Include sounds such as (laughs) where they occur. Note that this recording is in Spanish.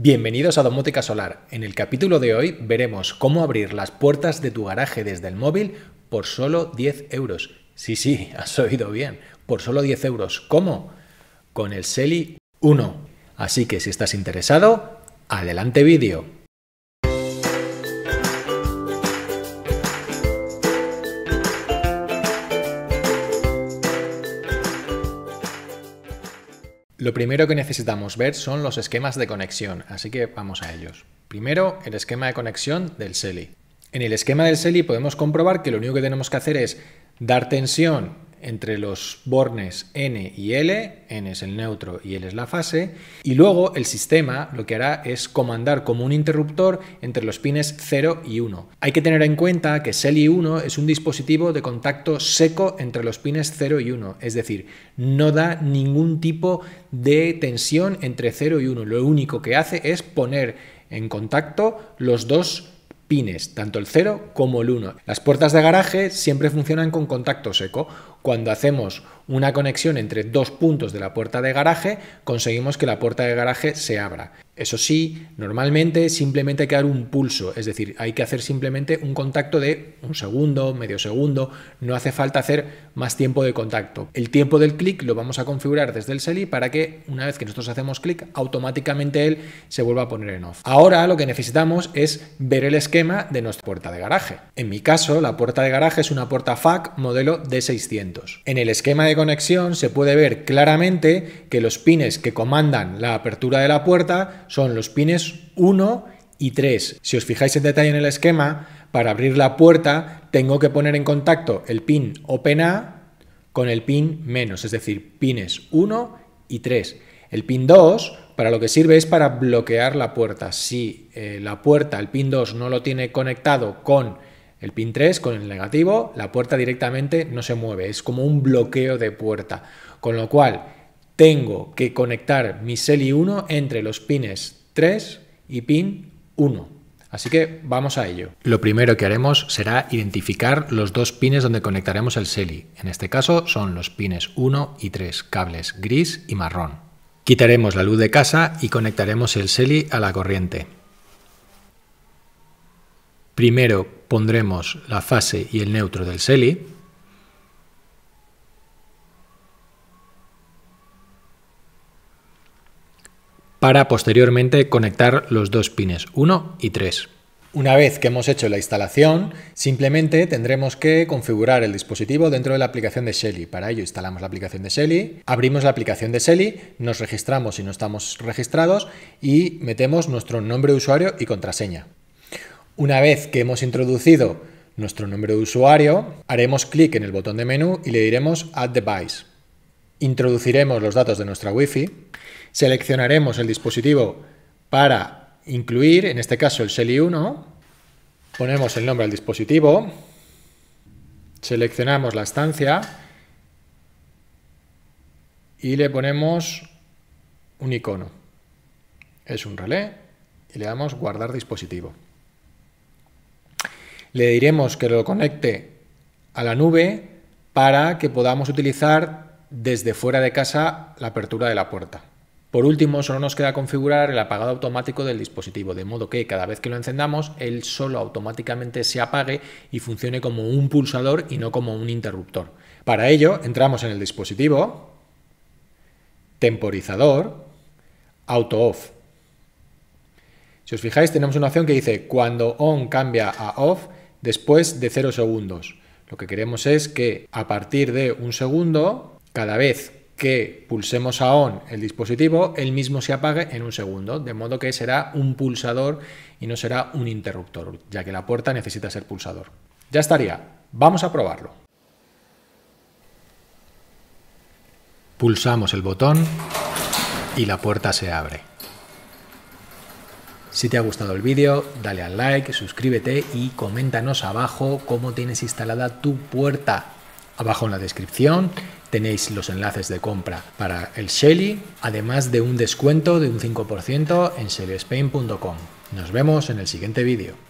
Bienvenidos a Domótica Solar. En el capítulo de hoy veremos cómo abrir las puertas de tu garaje desde el móvil por solo 10 euros. Sí, sí, (laughs) has oído bien. Por solo 10 euros. ¿Cómo? Con el Seli 1. Así que si estás interesado, adelante vídeo. Lo primero que necesitamos ver son los esquemas de conexión, así que vamos a ellos. Primero, el esquema de conexión del SELI. En el esquema del SELI podemos comprobar que lo único que tenemos que hacer es dar tensión entre los bornes n y l, n es el neutro y l es la fase, y luego el sistema lo que hará es comandar como un interruptor entre los pines 0 y 1. Hay que tener en cuenta que SELI 1 es un dispositivo de contacto seco entre los pines 0 y 1, es decir, no da ningún tipo de tensión entre 0 y 1, lo único que hace es poner en contacto los dos pines, tanto el 0 como el 1. Las puertas de garaje siempre funcionan con contacto seco. Cuando hacemos una conexión entre dos puntos de la puerta de garaje, conseguimos que la puerta de garaje se abra. Eso sí, normalmente simplemente hay que dar un pulso, es decir, hay que hacer simplemente un contacto de un segundo, medio segundo, no hace falta hacer más tiempo de contacto. El tiempo del clic lo vamos a configurar desde el SELI para que una vez que nosotros hacemos clic, automáticamente él se vuelva a poner en off. Ahora lo que necesitamos es ver el esquema de nuestra puerta de garaje. En mi caso, la puerta de garaje es una puerta FAC modelo D600. En el esquema de conexión se puede ver claramente que los pines que comandan la apertura de la puerta son los pines 1 y 3. Si os fijáis en detalle en el esquema, para abrir la puerta tengo que poner en contacto el pin A con el pin menos, es decir, pines 1 y 3. El pin 2 para lo que sirve es para bloquear la puerta. Si eh, la puerta, el pin 2, no lo tiene conectado con el pin 3, con el negativo, la puerta directamente no se mueve. Es como un bloqueo de puerta. Con lo cual, tengo que conectar mi SELI 1 entre los pines 3 y pin 1. Así que vamos a ello. Lo primero que haremos será identificar los dos pines donde conectaremos el SELI. En este caso son los pines 1 y 3, cables gris y marrón. Quitaremos la luz de casa y conectaremos el SELI a la corriente. Primero pondremos la fase y el neutro del SELI. para posteriormente conectar los dos pines 1 y 3. Una vez que hemos hecho la instalación, simplemente tendremos que configurar el dispositivo dentro de la aplicación de Shelly. Para ello instalamos la aplicación de Shelly, abrimos la aplicación de Shelly, nos registramos si no estamos registrados y metemos nuestro nombre de usuario y contraseña. Una vez que hemos introducido nuestro nombre de usuario, haremos clic en el botón de menú y le diremos Add Device. Introduciremos los datos de nuestra Wi-Fi, seleccionaremos el dispositivo para incluir, en este caso el SELI 1, ponemos el nombre al dispositivo, seleccionamos la estancia y le ponemos un icono. Es un relé y le damos guardar dispositivo. Le diremos que lo conecte a la nube para que podamos utilizar desde fuera de casa la apertura de la puerta. Por último, solo nos queda configurar el apagado automático del dispositivo, de modo que cada vez que lo encendamos, él solo automáticamente se apague y funcione como un pulsador y no como un interruptor. Para ello, entramos en el dispositivo, temporizador, auto off. Si os fijáis, tenemos una opción que dice cuando on cambia a off después de 0 segundos. Lo que queremos es que a partir de un segundo cada vez que pulsemos a on el dispositivo, él mismo se apague en un segundo, de modo que será un pulsador y no será un interruptor, ya que la puerta necesita ser pulsador. Ya estaría, vamos a probarlo. Pulsamos el botón y la puerta se abre. Si te ha gustado el vídeo, dale al like, suscríbete y coméntanos abajo cómo tienes instalada tu puerta Abajo en la descripción tenéis los enlaces de compra para el Shelly, además de un descuento de un 5% en shellyspain.com. Nos vemos en el siguiente vídeo.